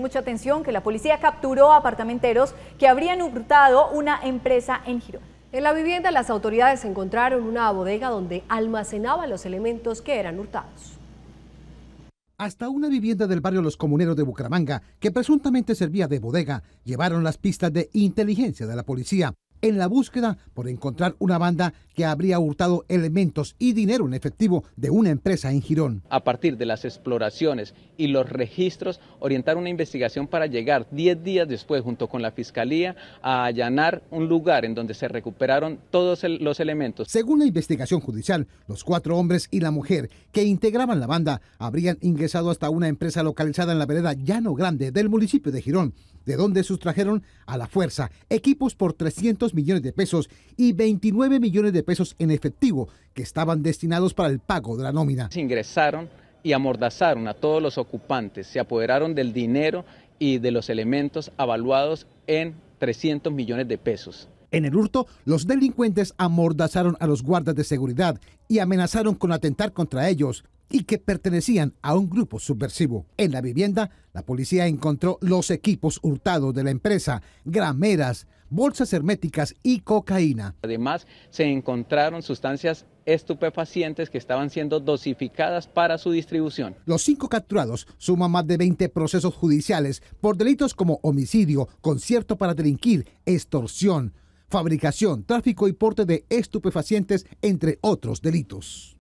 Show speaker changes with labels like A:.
A: Mucha atención que la policía capturó apartamenteros que habrían hurtado una empresa en Giro. En la vivienda las autoridades encontraron una bodega donde almacenaban los elementos que eran hurtados.
B: Hasta una vivienda del barrio Los Comuneros de Bucaramanga, que presuntamente servía de bodega, llevaron las pistas de inteligencia de la policía en la búsqueda por encontrar una banda que habría hurtado elementos y dinero en efectivo de una empresa en Girón.
A: A partir de las exploraciones y los registros, orientaron una investigación para llegar 10 días después junto con la Fiscalía a allanar un lugar en donde se recuperaron todos los elementos. Según
B: la investigación judicial, los cuatro hombres y la mujer que integraban la banda habrían ingresado hasta una empresa localizada en la vereda Llano Grande del municipio de Girón, de donde sustrajeron a la fuerza equipos por 300 millones de pesos y 29 millones de pesos en efectivo que estaban destinados para el pago de la nómina.
A: Se ingresaron y amordazaron a todos los ocupantes, se apoderaron del dinero y de los elementos avaluados en 300 millones de pesos.
B: En el hurto, los delincuentes amordazaron a los guardas de seguridad y amenazaron con atentar contra ellos y que pertenecían a un grupo subversivo. En la vivienda, la policía encontró los equipos hurtados de la empresa, grameras, bolsas herméticas y cocaína.
A: Además, se encontraron sustancias estupefacientes que estaban siendo dosificadas para su distribución.
B: Los cinco capturados suman más de 20 procesos judiciales por delitos como homicidio, concierto para delinquir, extorsión, fabricación, tráfico y porte de estupefacientes, entre otros delitos.